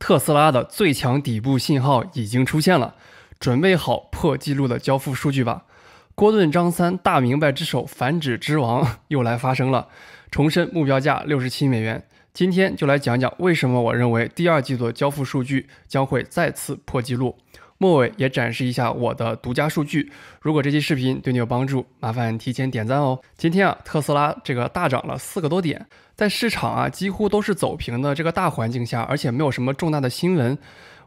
特斯拉的最强底部信号已经出现了，准备好破纪录的交付数据吧！郭盾、张三大明白之手反指之王又来发声了。重申目标价六十七美元。今天就来讲讲为什么我认为第二季度的交付数据将会再次破纪录。末尾也展示一下我的独家数据。如果这期视频对你有帮助，麻烦提前点赞哦。今天啊，特斯拉这个大涨了四个多点，在市场啊几乎都是走平的这个大环境下，而且没有什么重大的新闻，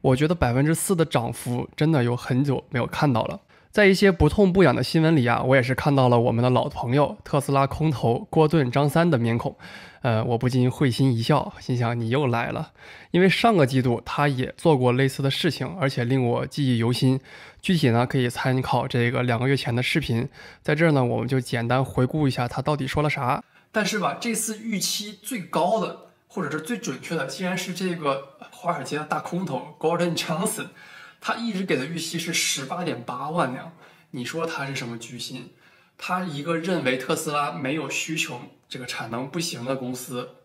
我觉得百分之四的涨幅真的有很久没有看到了。在一些不痛不痒的新闻里啊，我也是看到了我们的老朋友特斯拉空头郭盾张三的面孔，呃，我不禁会心一笑，心想你又来了，因为上个季度他也做过类似的事情，而且令我记忆犹新。具体呢，可以参考这个两个月前的视频，在这儿呢，我们就简单回顾一下他到底说了啥。但是吧，这次预期最高的，或者是最准确的，竟然是这个华尔街的大空头 Gordon Johnson。他一直给的预期是十八点八万辆，你说他是什么居心？他一个认为特斯拉没有需求、这个产能不行的公司，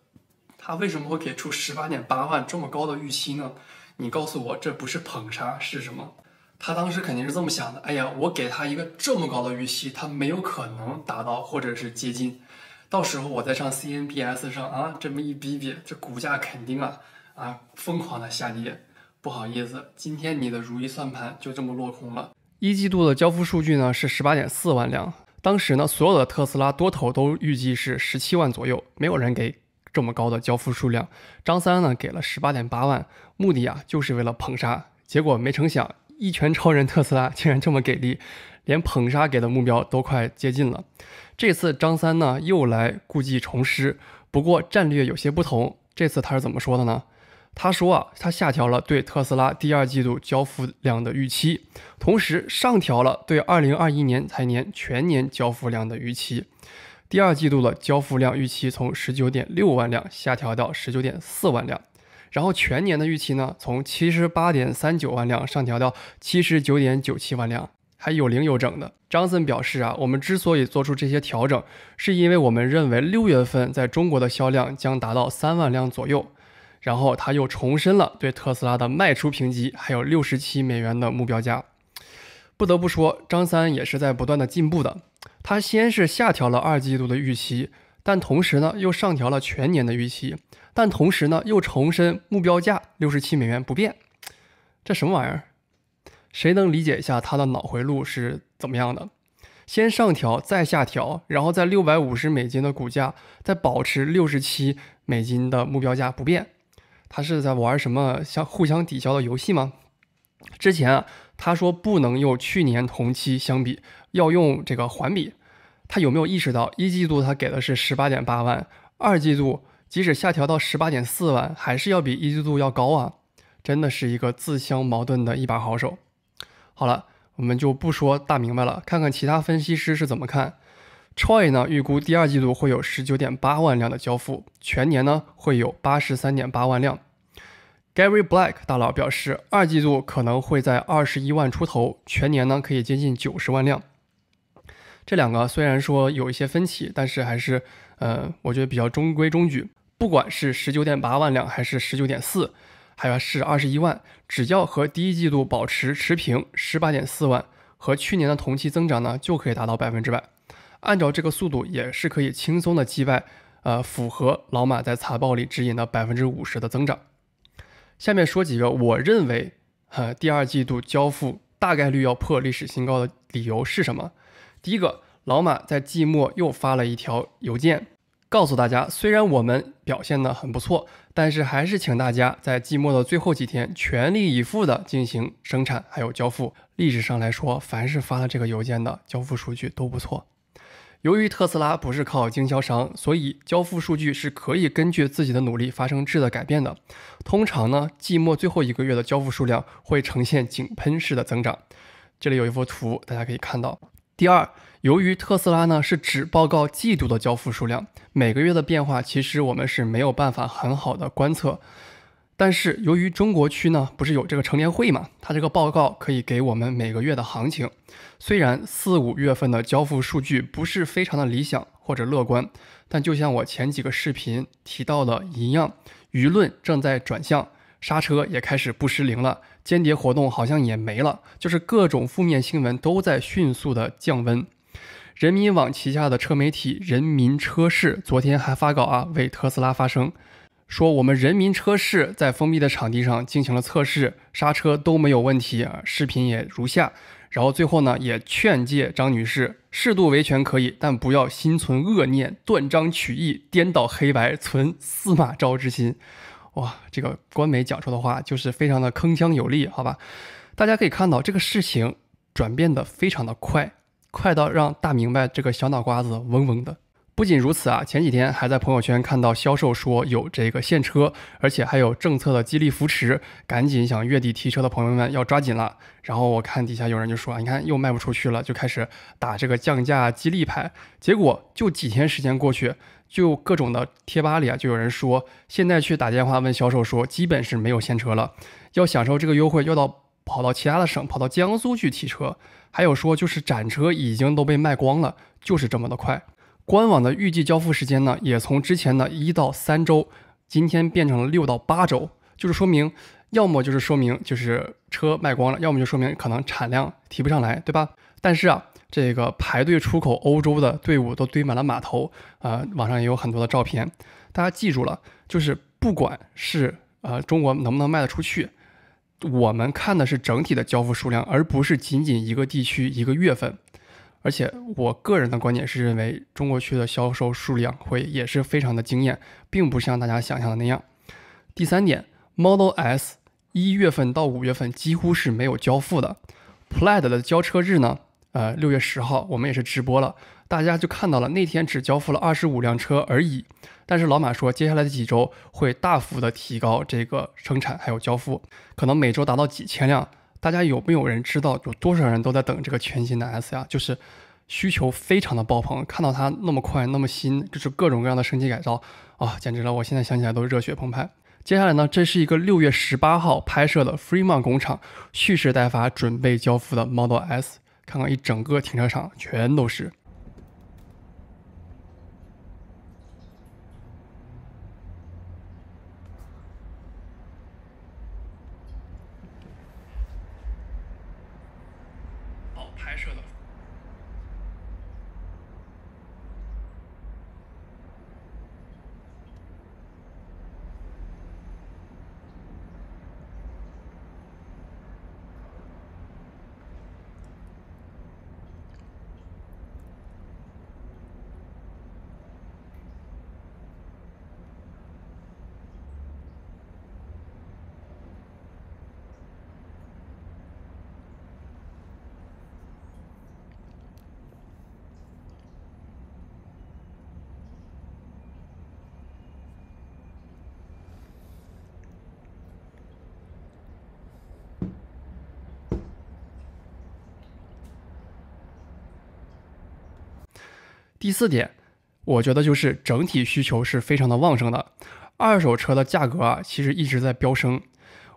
他为什么会给出十八点八万这么高的预期呢？你告诉我，这不是捧杀是什么？他当时肯定是这么想的：哎呀，我给他一个这么高的预期，他没有可能达到或者是接近，到时候我再上 CNPS 上啊，这么一比比，这股价肯定啊啊疯狂的下跌。不好意思，今天你的如意算盘就这么落空了。一季度的交付数据呢是十八点四万辆，当时呢所有的特斯拉多头都预计是十七万左右，没有人给这么高的交付数量。张三呢给了十八点八万，目的啊就是为了捧杀。结果没成想一拳超人特斯拉竟然这么给力，连捧杀给的目标都快接近了。这次张三呢又来故技重施，不过战略有些不同。这次他是怎么说的呢？他说啊，他下调了对特斯拉第二季度交付量的预期，同时上调了对二零二一年财年全年交付量的预期。第二季度的交付量预期从十九点六万辆下调到十九点四万辆，然后全年的预期呢，从七十八点三九万辆上调到七十九点九七万辆，还有零有整的。张森表示啊，我们之所以做出这些调整，是因为我们认为六月份在中国的销量将达到三万辆左右。然后他又重申了对特斯拉的卖出评级，还有六十七美元的目标价。不得不说，张三也是在不断的进步的。他先是下调了二季度的预期，但同时呢又上调了全年的预期，但同时呢又重申目标价六十七美元不变。这什么玩意儿？谁能理解一下他的脑回路是怎么样的？先上调再下调，然后在六百五十美金的股价，再保持六十七美金的目标价不变。他是在玩什么相互相抵消的游戏吗？之前啊，他说不能用去年同期相比，要用这个环比。他有没有意识到一季度他给的是十八点八万，二季度即使下调到十八点四万，还是要比一季度要高啊！真的是一个自相矛盾的一把好手。好了，我们就不说大明白了，看看其他分析师是怎么看。Troy 呢预估第二季度会有十九点八万辆的交付，全年呢会有八十三点八万辆。Gary Black 大佬表示，二季度可能会在二十一万出头，全年呢可以接近九十万辆。这两个虽然说有一些分歧，但是还是，呃，我觉得比较中规中矩。不管是十九点八万辆，还是十九点四，还有是二十一万，只要和第一季度保持持平，十八点四万和去年的同期增长呢，就可以达到百分之百。按照这个速度，也是可以轻松的击败，呃，符合老马在财报里指引的百分之五十的增长。下面说几个我认为，呃，第二季度交付大概率要破历史新高，的理由是什么？第一个，老马在季末又发了一条邮件，告诉大家，虽然我们表现的很不错，但是还是请大家在季末的最后几天全力以赴的进行生产，还有交付。历史上来说，凡是发了这个邮件的交付数据都不错。由于特斯拉不是靠经销商，所以交付数据是可以根据自己的努力发生质的改变的。通常呢，季末最后一个月的交付数量会呈现井喷式的增长。这里有一幅图，大家可以看到。第二，由于特斯拉呢是只报告季度的交付数量，每个月的变化其实我们是没有办法很好的观测。但是由于中国区呢，不是有这个成年会嘛？它这个报告可以给我们每个月的行情。虽然四五月份的交付数据不是非常的理想或者乐观，但就像我前几个视频提到的一样，舆论正在转向，刹车也开始不失灵了，间谍活动好像也没了，就是各种负面新闻都在迅速的降温。人民网旗下的车媒体人民车市昨天还发稿啊，为特斯拉发声。说我们人民车市在封闭的场地上进行了测试，刹车都没有问题啊，视频也如下。然后最后呢，也劝诫张女士，适度维权可以，但不要心存恶念，断章取义，颠倒黑白，存司马昭之心。哇，这个官媒讲出的话就是非常的铿锵有力，好吧？大家可以看到，这个事情转变的非常的快，快到让大明白这个小脑瓜子嗡嗡的。不仅如此啊，前几天还在朋友圈看到销售说有这个现车，而且还有政策的激励扶持，赶紧想月底提车的朋友们要抓紧了。然后我看底下有人就说，你看又卖不出去了，就开始打这个降价激励牌。结果就几天时间过去，就各种的贴吧里啊，就有人说现在去打电话问销售说，基本是没有现车了，要享受这个优惠要到跑到其他的省，跑到江苏去提车。还有说就是展车已经都被卖光了，就是这么的快。官网的预计交付时间呢，也从之前的一到三周，今天变成了六到八周，就是说明，要么就是说明就是车卖光了，要么就说明可能产量提不上来，对吧？但是啊，这个排队出口欧洲的队伍都堆满了码头，呃，网上也有很多的照片，大家记住了，就是不管是呃中国能不能卖得出去，我们看的是整体的交付数量，而不是仅仅一个地区、一个月份。而且我个人的观点是认为中国区的销售数量会也是非常的惊艳，并不像大家想象的那样。第三点，Model S 一月份到五月份几乎是没有交付的。p l y d 的交车日呢，呃，六月十号我们也是直播了，大家就看到了那天只交付了二十五辆车而已。但是老马说接下来的几周会大幅的提高这个生产还有交付，可能每周达到几千辆。大家有没有人知道有多少人都在等这个全新的 S 呀？就是需求非常的爆棚，看到它那么快那么新，就是各种各样的升级改造啊，简直了！我现在想起来都热血澎湃。接下来呢，这是一个六月十八号拍摄的 f r e e m a n 工厂蓄势待发，准备交付的 Model S，看看一整个停车场全都是。拍摄的。第四点，我觉得就是整体需求是非常的旺盛的，二手车的价格啊，其实一直在飙升。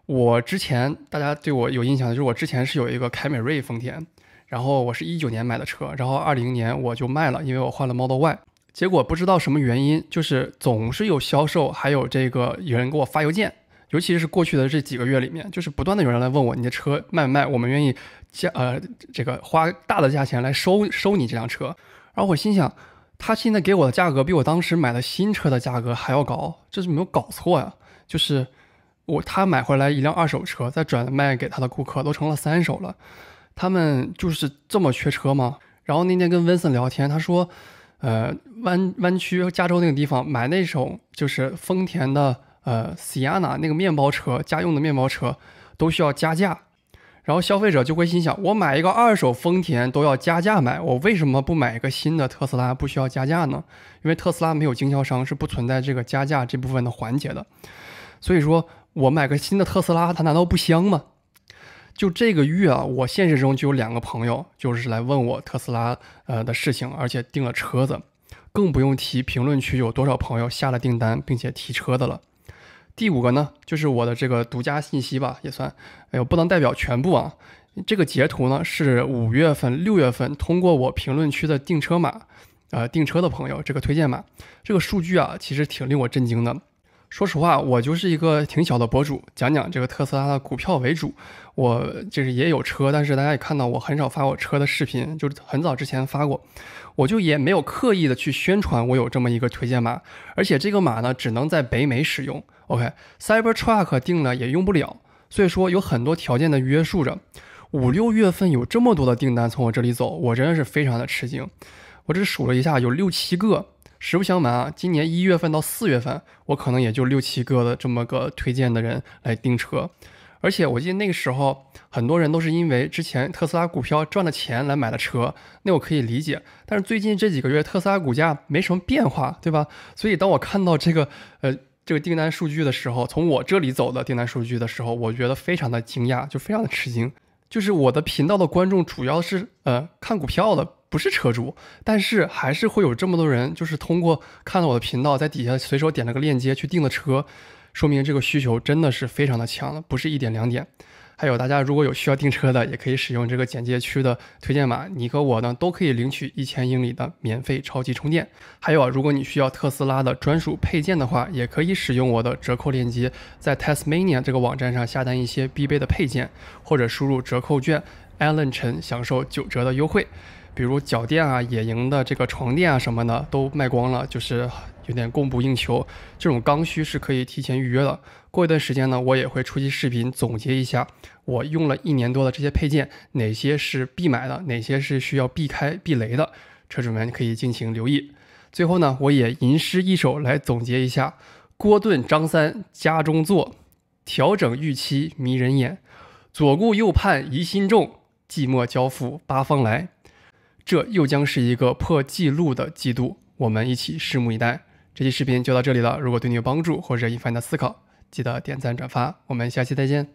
我之前大家对我有印象，的就是我之前是有一个凯美瑞丰田，然后我是一九年买的车，然后二零年我就卖了，因为我换了 Model Y。结果不知道什么原因，就是总是有销售还有这个有人给我发邮件，尤其是过去的这几个月里面，就是不断的有人来问我你的车卖不卖，我们愿意价呃这个花大的价钱来收收你这辆车。然后我心想，他现在给我的价格比我当时买的新车的价格还要高，这是没有搞错呀？就是我他买回来一辆二手车，再转卖给他的顾客，都成了三手了。他们就是这么缺车吗？然后那天跟温森聊天，他说，呃，弯弯曲加州那个地方买那种就是丰田的呃 Sienna 那个面包车，家用的面包车，都需要加价。然后消费者就会心想：我买一个二手丰田都要加价买，我为什么不买一个新的特斯拉，不需要加价呢？因为特斯拉没有经销商，是不存在这个加价这部分的环节的。所以说我买个新的特斯拉，它难道不香吗？就这个月啊，我现实中就有两个朋友就是来问我特斯拉呃的事情，而且订了车子，更不用提评论区有多少朋友下了订单并且提车的了。第五个呢，就是我的这个独家信息吧，也算，哎呦，不能代表全部啊。这个截图呢是五月份、六月份通过我评论区的订车码，呃，订车的朋友这个推荐码，这个数据啊，其实挺令我震惊的。说实话，我就是一个挺小的博主，讲讲这个特斯拉的股票为主。我就是也有车，但是大家也看到，我很少发我车的视频，就是很早之前发过。我就也没有刻意的去宣传我有这么一个推荐码，而且这个码呢只能在北美使用。OK，Cybertruck 定呢也用不了，所以说有很多条件的约束着。五六月份有这么多的订单从我这里走，我真的是非常的吃惊。我只数了一下，有六七个。实不相瞒啊，今年一月份到四月份，我可能也就六七个的这么个推荐的人来订车。而且我记得那个时候，很多人都是因为之前特斯拉股票赚了钱来买的车，那我可以理解。但是最近这几个月特斯拉股价没什么变化，对吧？所以当我看到这个呃这个订单数据的时候，从我这里走的订单数据的时候，我觉得非常的惊讶，就非常的吃惊。就是我的频道的观众主要是呃看股票的，不是车主，但是还是会有这么多人，就是通过看了我的频道，在底下随手点了个链接去订的车。说明这个需求真的是非常的强了，不是一点两点。还有大家如果有需要订车的，也可以使用这个简介区的推荐码，你和我呢都可以领取一千英里的免费超级充电。还有啊，如果你需要特斯拉的专属配件的话，也可以使用我的折扣链接，在 t e s m a n i a 这个网站上下单一些必备的配件，或者输入折扣券 Allen 陈享受九折的优惠。比如脚垫啊、野营的这个床垫啊什么的都卖光了，就是有点供不应求。这种刚需是可以提前预约的。过一段时间呢，我也会出期视频总结一下我用了一年多的这些配件，哪些是必买的，哪些是需要避开避雷的。车主们可以尽情留意。最后呢，我也吟诗一首来总结一下：郭盾张三家中坐，调整预期迷人眼，左顾右盼疑心重，寂寞交付八方来。这又将是一个破纪录的季度，我们一起拭目以待。这期视频就到这里了，如果对你有帮助或者引发你的思考，记得点赞转发。我们下期再见。